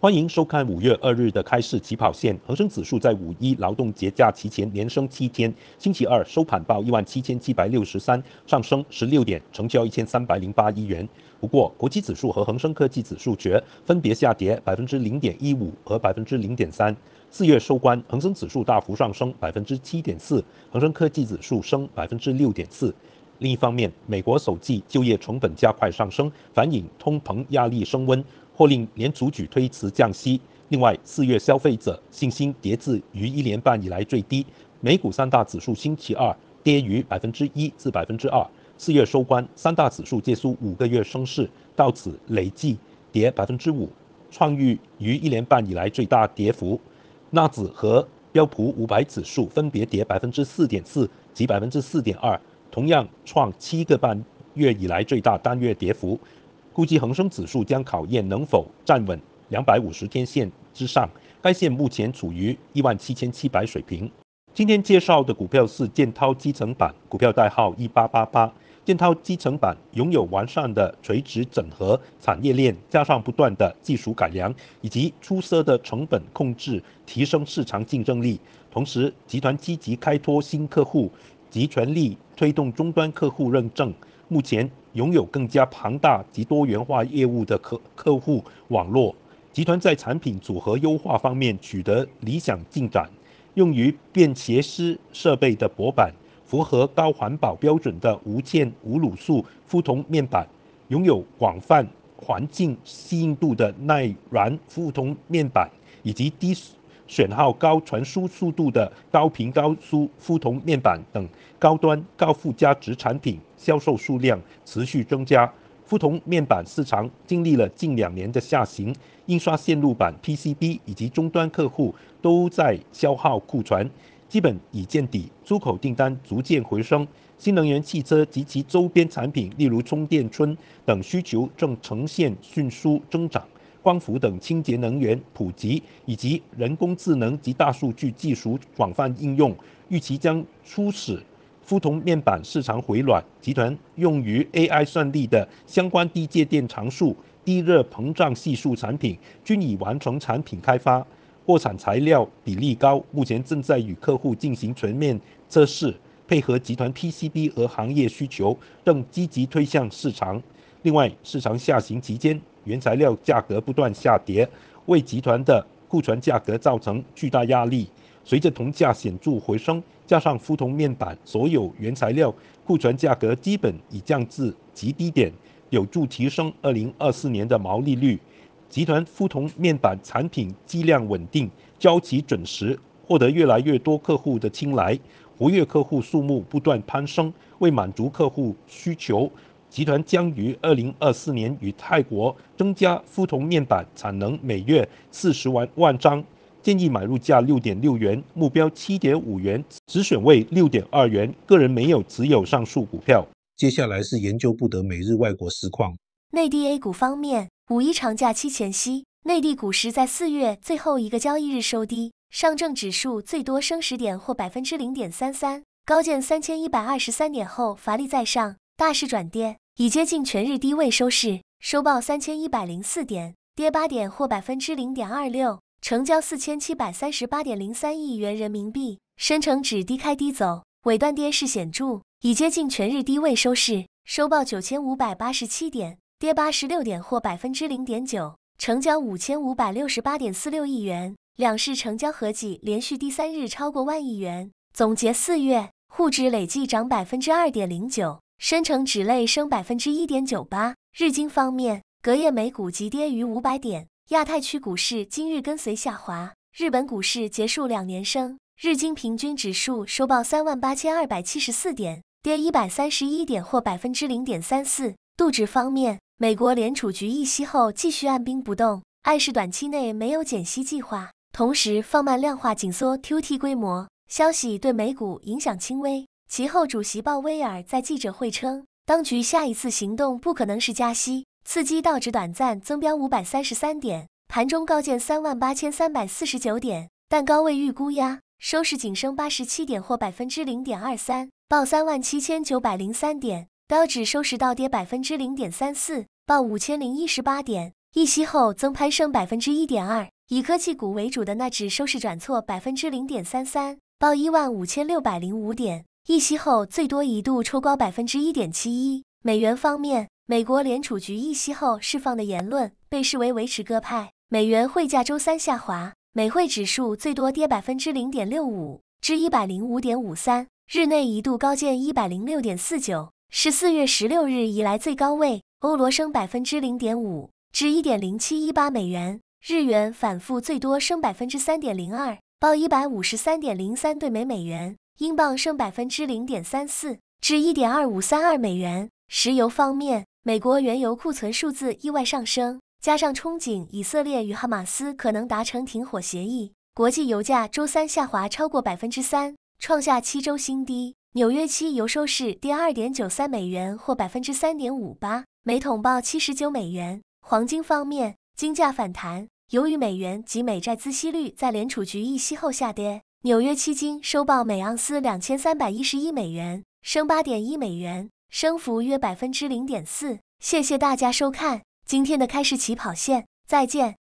欢迎收看五月二日的开市起跑线。恒生指数在五一劳动节假期前连升七天，星期二收盘报一万七千七百六十三，上升十六点，成交一千三百零八亿元。不过，国际指数和恒生科技指数则分别下跌百分之零点一五和百分之零点三。四月收官，恒生指数大幅上升百分之七点四，恒生科技指数升百分之六点四。另一方面，美国首季就业成本加快上升，反映通膨压力升温。或令联储局推迟降息。另外，四月消费者信心跌至逾一年半以来最低。美股三大指数星期二跌逾百分之一至百分之二。四月收官，三大指数借束五个月升势，到此累计跌百分之五，创逾逾一年半以来最大跌幅。纳指和标普五百指数分别跌百分之四点四及百分之四点二，同样创七个半月以来最大单月跌幅。估计恒生指数将考验能否站稳两百五十天线之上，该线目前处于一万七千七百水平。今天介绍的股票是建滔基层板，股票代号一八八八。建滔基层板拥有完善的垂直整合产业链，加上不断的技术改良以及出色的成本控制，提升市场竞争力。同时，集团积极开拓新客户，及全力推动终端客户认证。目前拥有更加庞大及多元化业务的客客户网络，集团在产品组合优化方面取得理想进展。用于便携式设备的薄板，符合高环保标准的无铅无卤素敷铜面板，拥有广泛环境适应度的耐燃敷铜面板，以及低。选号高传输速度的高频高速覆铜面板等高端高附加值产品销售数量持续增加。覆铜面板市场经历了近两年的下行，印刷线路板 （PCB） 以及终端客户都在消耗库存，基本已见底。出口订单逐渐回升，新能源汽车及其周边产品，例如充电村等需求正呈现迅速增长。光伏等清洁能源普及，以及人工智能及大数据技术广泛应用，预期将促使覆铜面板市场回暖。集团用于 AI 算力的相关低介电常数、低热膨胀系数产品均已完成产品开发，国产材料比例高，目前正在与客户进行全面测试，配合集团 PCB 和行业需求，正积极推向市场。另外，市场下行期间。原材料价格不断下跌，为集团的库存价格造成巨大压力。随着铜价显著回升，加上富铜面板所有原材料库存价格基本已降至极低点，有助提升二零二四年的毛利率。集团富铜面板产品质量稳定，交期准时，获得越来越多客户的青睐，活跃客户数目不断攀升。为满足客户需求。集团将于二零二四年与泰国增加富铜面板产能，每月四十万万张。建议买入价六点六元，目标七点五元，止损位六点二元。个人没有持有上述股票。接下来是研究不得每日外国实况。内地 A 股方面，五一长假期前夕，内地股市在四月最后一个交易日收低，上证指数最多升十点或百分之零点三三，高见三千一百二十三点后乏力再上。大市转跌，已接近全日低位收市，收报三千一百零四点，跌八点，或百分之零点二六，成交四千七百三十八点零三亿元人民币。深成指低开低走，尾段跌势显著，已接近全日低位收市，收报九千五百八十七点，跌八十六点，或百分之零点九，成交五千五百六十八点四六亿元。两市成交合计连续第三日超过万亿元。总结四月，沪指累计涨百分之二点零九。深成指类升百分之一点九八。日经方面，隔夜美股急跌逾五百点，亚太区股市今日跟随下滑。日本股市结束两年升，日经平均指数收报三万八千二百七十四点，跌一百三十一点，或百分之零点三四。度指方面，美国联储局议息后继续按兵不动，暗示短期内没有减息计划，同时放慢量化紧缩 QT 规模。消息对美股影响轻微。其后，主席鲍威尔在记者会称，当局下一次行动不可能是加息，刺激道指短暂增标五百三十三点，盘中高见三万八千三百四十九点，但高位预估压，收市仅升八十七点或百分之零点二三，报三万七千九百零三点。标指收市倒跌百分之零点三四，报五千零一十八点，一息后增攀升百分之一点二，以科技股为主的那指收市转挫百分之零点三三，报一万五千六百零五点。议息后最多一度抽高百分之一点七一。美元方面，美国联储局议息后释放的言论被视为维持鸽派，美元汇价周三下滑，美汇指数最多跌百分之零点六五至一百零五点五三，日内一度高见一百零六点四九，是四月十六日以来最高位。欧罗升百分之零点五至一点零七一八美元，日元反复最多升百分之三点零二，报一百五十三点零三对每美元。英镑升百分之零点三四，至一点二五三二美元。石油方面，美国原油库存数字意外上升，加上憧憬以色列与哈马斯可能达成停火协议，国际油价周三下滑超过百分之三，创下七周新低。纽约期油收市跌二点九三美元，或百分之三点五八，每桶报七十九美元。黄金方面，金价反弹，由于美元及美债资息率在联储局议息后下跌。纽约期金收报每盎司两千三百一十一美元，升八点一美元，升幅约百分之零点四。谢谢大家收看今天的开始起跑线，再见。